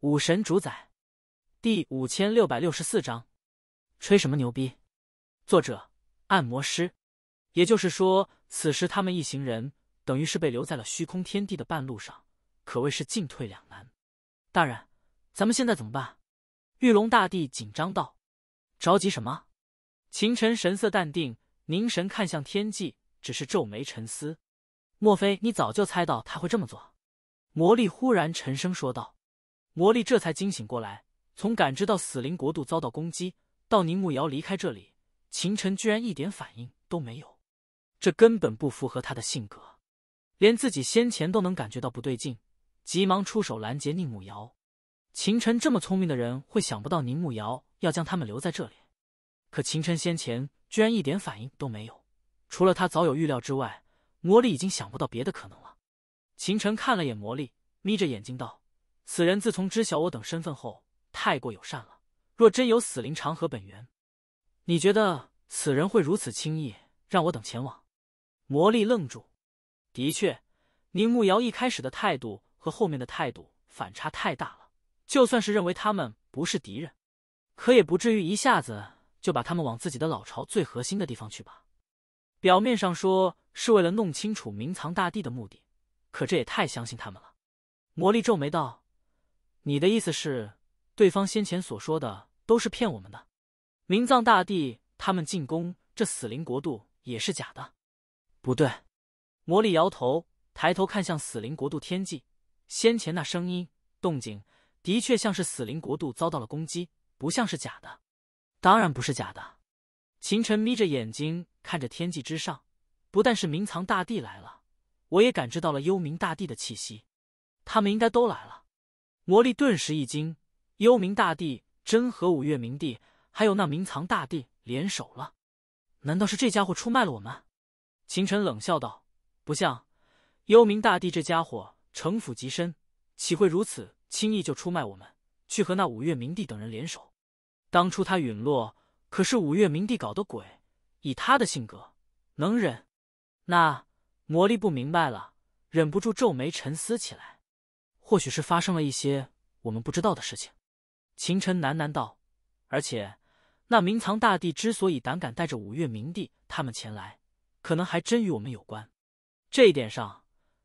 武神主宰，第五千六百六十四章，吹什么牛逼？作者按摩师，也就是说，此时他们一行人等于是被留在了虚空天地的半路上，可谓是进退两难。大人，咱们现在怎么办？玉龙大帝紧张道：“着急什么？”秦尘神色淡定，凝神看向天际，只是皱眉沉思：“莫非你早就猜到他会这么做？”魔力忽然沉声说道。魔力这才惊醒过来，从感知到死灵国度遭到攻击，到宁慕瑶离开这里，秦晨居然一点反应都没有，这根本不符合他的性格。连自己先前都能感觉到不对劲，急忙出手拦截宁慕瑶。秦晨这么聪明的人，会想不到宁慕瑶要将他们留在这里？可秦晨先前居然一点反应都没有，除了他早有预料之外，魔力已经想不到别的可能了。秦晨看了眼魔力，眯着眼睛道。此人自从知晓我等身份后，太过友善了。若真有死灵长河本源，你觉得此人会如此轻易让我等前往？魔力愣住。的确，宁慕瑶一开始的态度和后面的态度反差太大了。就算是认为他们不是敌人，可也不至于一下子就把他们往自己的老巢最核心的地方去吧？表面上说是为了弄清楚明藏大帝的目的，可这也太相信他们了。魔力皱眉道。你的意思是，对方先前所说的都是骗我们的？明藏大帝他们进攻这死灵国度也是假的？不对，魔力摇头，抬头看向死灵国度天际，先前那声音动静的确像是死灵国度遭到了攻击，不像是假的。当然不是假的。秦晨眯着眼睛看着天际之上，不但是冥藏大帝来了，我也感知到了幽冥大帝的气息，他们应该都来了。魔力顿时一惊，幽冥大帝真和五岳冥帝还有那冥藏大帝联手了？难道是这家伙出卖了我们？秦尘冷笑道：“不像，幽冥大帝这家伙城府极深，岂会如此轻易就出卖我们，去和那五岳冥帝等人联手？当初他陨落，可是五岳冥帝搞的鬼。以他的性格，能忍？”那魔力不明白了，忍不住皱眉沉思起来。或许是发生了一些我们不知道的事情，秦尘喃喃道。而且那明藏大帝之所以胆敢带着五岳明帝他们前来，可能还真与我们有关。这一点上，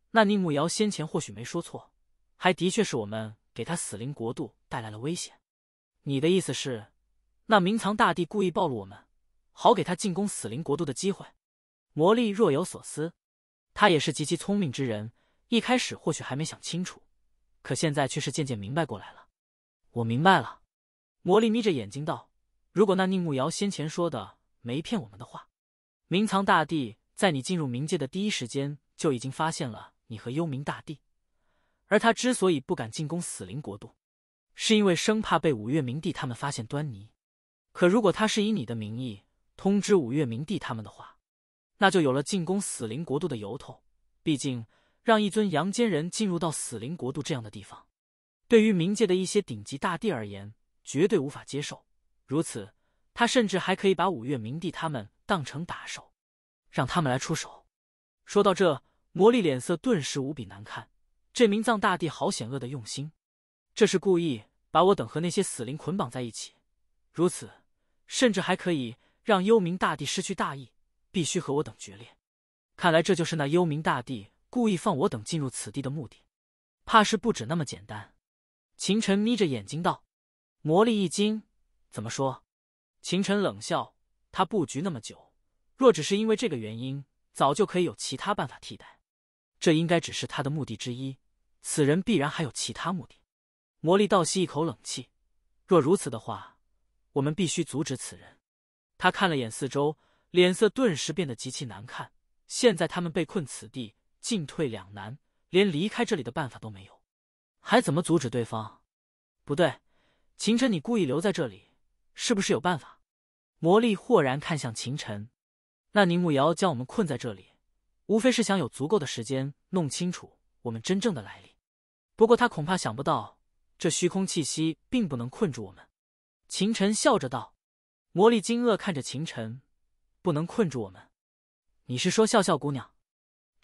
那宁木瑶先前或许没说错，还的确是我们给他死灵国度带来了危险。你的意思是，那明藏大帝故意暴露我们，好给他进攻死灵国度的机会？魔力若有所思，他也是极其聪明之人，一开始或许还没想清楚。可现在却是渐渐明白过来了，我明白了。魔力眯着眼睛道：“如果那宁慕瑶先前说的没骗我们的话，明藏大帝在你进入冥界的第一时间就已经发现了你和幽冥大帝，而他之所以不敢进攻死灵国度，是因为生怕被五岳冥帝他们发现端倪。可如果他是以你的名义通知五岳冥帝他们的话，那就有了进攻死灵国度的由头，毕竟……”让一尊阳间人进入到死灵国度这样的地方，对于冥界的一些顶级大帝而言，绝对无法接受。如此，他甚至还可以把五岳冥帝他们当成打手，让他们来出手。说到这，魔力脸色顿时无比难看。这名藏大帝好险恶的用心，这是故意把我等和那些死灵捆绑在一起。如此，甚至还可以让幽冥大帝失去大义，必须和我等决裂。看来这就是那幽冥大帝。故意放我等进入此地的目的，怕是不止那么简单。秦尘眯着眼睛道：“魔力一惊，怎么说？”秦尘冷笑：“他布局那么久，若只是因为这个原因，早就可以有其他办法替代。这应该只是他的目的之一，此人必然还有其他目的。”魔力倒吸一口冷气：“若如此的话，我们必须阻止此人。”他看了眼四周，脸色顿时变得极其难看。现在他们被困此地。进退两难，连离开这里的办法都没有，还怎么阻止对方？不对，秦晨，你故意留在这里，是不是有办法？魔力豁然看向秦晨，那宁慕瑶将我们困在这里，无非是想有足够的时间弄清楚我们真正的来历。不过他恐怕想不到，这虚空气息并不能困住我们。秦晨笑着道。魔力惊愕看着秦晨，不能困住我们？你是说笑笑姑娘？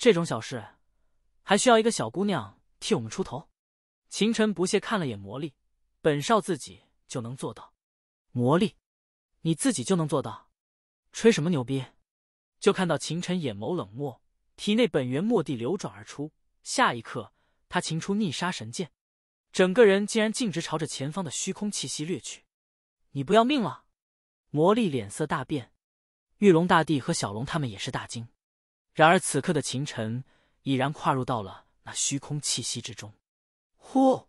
这种小事，还需要一个小姑娘替我们出头？秦尘不屑看了眼魔力，本少自己就能做到。魔力，你自己就能做到？吹什么牛逼？就看到秦尘眼眸冷漠，体内本源蓦地流转而出，下一刻他擎出逆杀神剑，整个人竟然径直朝着前方的虚空气息掠去。你不要命了？魔力脸色大变，玉龙大帝和小龙他们也是大惊。然而此刻的秦尘已然跨入到了那虚空气息之中，呼！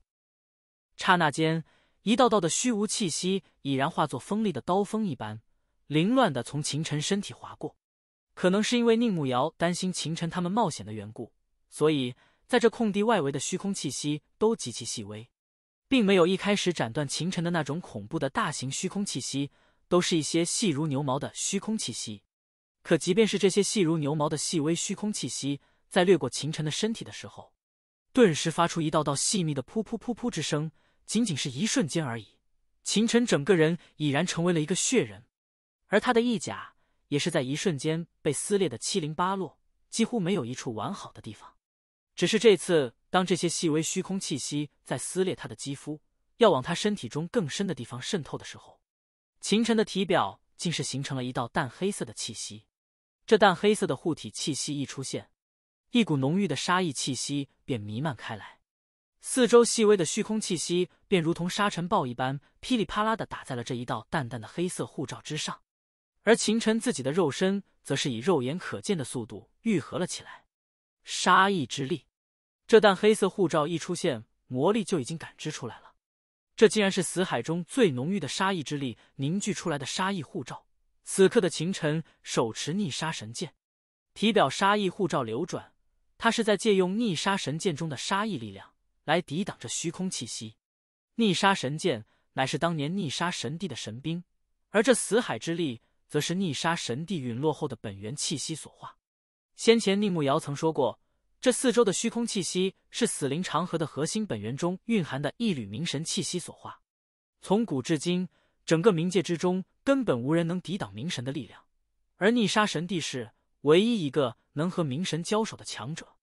刹那间，一道道的虚无气息已然化作锋利的刀锋一般，凌乱的从秦尘身体划过。可能是因为宁慕瑶担心秦尘他们冒险的缘故，所以在这空地外围的虚空气息都极其细微，并没有一开始斩断秦尘的那种恐怖的大型虚空气息，都是一些细如牛毛的虚空气息。可即便是这些细如牛毛的细微虚空气息，在掠过秦尘的身体的时候，顿时发出一道道细密的噗噗噗噗之声。仅仅是一瞬间而已，秦尘整个人已然成为了一个血人，而他的翼甲也是在一瞬间被撕裂的七零八落，几乎没有一处完好的地方。只是这次，当这些细微虚空气息在撕裂他的肌肤，要往他身体中更深的地方渗透的时候，秦尘的体表竟是形成了一道淡黑色的气息。这淡黑色的护体气息一出现，一股浓郁的杀意气息便弥漫开来，四周细微的虚空气息便如同沙尘暴一般噼里啪啦的打在了这一道淡淡的黑色护罩之上，而秦尘自己的肉身则是以肉眼可见的速度愈合了起来。杀意之力，这淡黑色护罩一出现，魔力就已经感知出来了，这竟然是死海中最浓郁的杀意之力凝聚出来的杀意护罩。此刻的秦尘手持逆杀神剑，体表杀意护罩流转。他是在借用逆杀神剑中的杀意力量来抵挡这虚空气息。逆杀神剑乃是当年逆杀神帝的神兵，而这死海之力则是逆杀神帝陨落后的本源气息所化。先前宁慕瑶曾说过，这四周的虚空气息是死灵长河的核心本源中蕴含的一缕冥神气息所化。从古至今，整个冥界之中。根本无人能抵挡冥神的力量，而逆杀神帝是唯一一个能和冥神交手的强者，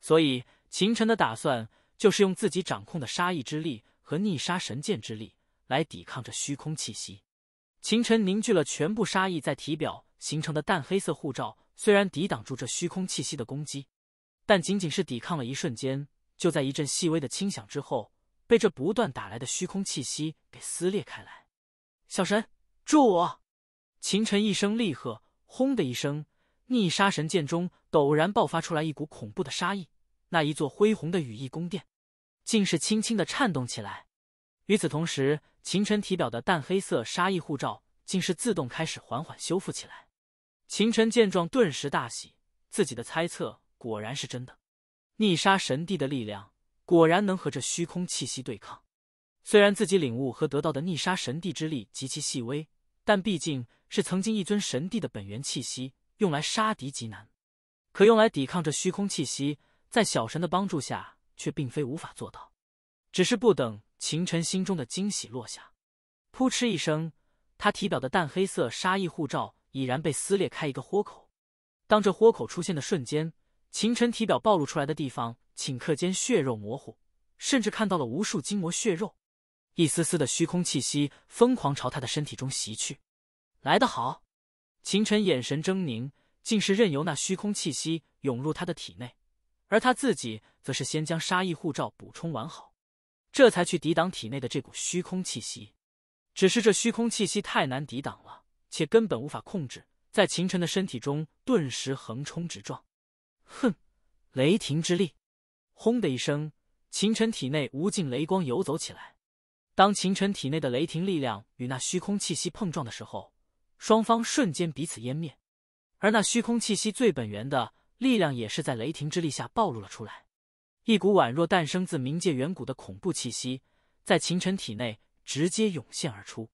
所以秦尘的打算就是用自己掌控的杀意之力和逆杀神剑之力来抵抗这虚空气息。秦尘凝聚了全部杀意在体表形成的淡黑色护罩，虽然抵挡住这虚空气息的攻击，但仅仅是抵抗了一瞬间，就在一阵细微的轻响之后，被这不断打来的虚空气息给撕裂开来。小神。助我！秦尘一声厉喝，轰的一声，逆杀神剑中陡然爆发出来一股恐怖的杀意。那一座恢宏的羽翼宫殿，竟是轻轻的颤动起来。与此同时，秦尘体表的淡黑色杀意护罩，竟是自动开始缓缓修复起来。秦尘见状，顿时大喜，自己的猜测果然是真的。逆杀神帝的力量，果然能和这虚空气息对抗。虽然自己领悟和得到的逆杀神帝之力极其细微。但毕竟是曾经一尊神帝的本源气息，用来杀敌极难，可用来抵抗这虚空气息，在小神的帮助下却并非无法做到。只是不等秦尘心中的惊喜落下，扑哧一声，他体表的淡黑色杀意护罩已然被撕裂开一个豁口。当这豁口出现的瞬间，秦尘体表暴露出来的地方顷刻间血肉模糊，甚至看到了无数筋膜血肉。一丝丝的虚空气息疯狂朝他的身体中袭去，来得好！秦尘眼神狰狞，竟是任由那虚空气息涌入他的体内，而他自己则是先将杀意护罩补充完好，这才去抵挡体内的这股虚空气息。只是这虚空气息太难抵挡了，且根本无法控制，在秦尘的身体中顿时横冲直撞。哼！雷霆之力，轰的一声，秦尘体内无尽雷光游走起来。当秦尘体内的雷霆力量与那虚空气息碰撞的时候，双方瞬间彼此湮灭，而那虚空气息最本源的力量也是在雷霆之力下暴露了出来，一股宛若诞生自冥界远古的恐怖气息，在秦尘体内直接涌现而出。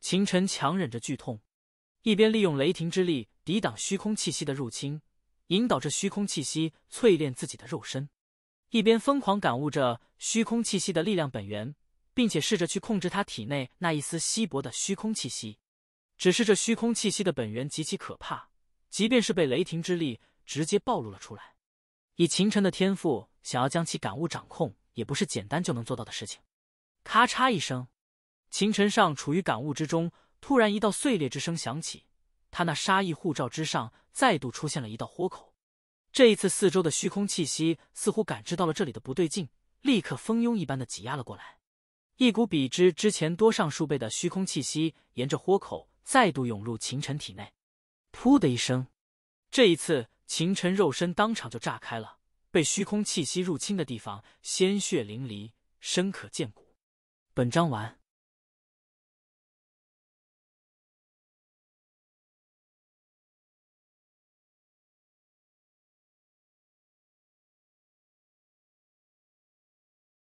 秦尘强忍着剧痛，一边利用雷霆之力抵挡虚空气息的入侵，引导着虚空气息淬炼自己的肉身，一边疯狂感悟着虚空气息的力量本源。并且试着去控制他体内那一丝稀薄的虚空气息，只是这虚空气息的本源极其可怕，即便是被雷霆之力直接暴露了出来，以秦尘的天赋，想要将其感悟掌控也不是简单就能做到的事情。咔嚓一声，秦尘上处于感悟之中，突然一道碎裂之声响起，他那杀意护罩之上再度出现了一道豁口，这一次四周的虚空气息似乎感知到了这里的不对劲，立刻蜂拥一般的挤压了过来。一股比之之前多上数倍的虚空气息，沿着豁口再度涌入秦尘体内。噗的一声，这一次秦尘肉身当场就炸开了，被虚空气息入侵的地方鲜血淋漓，深可见骨。本章完。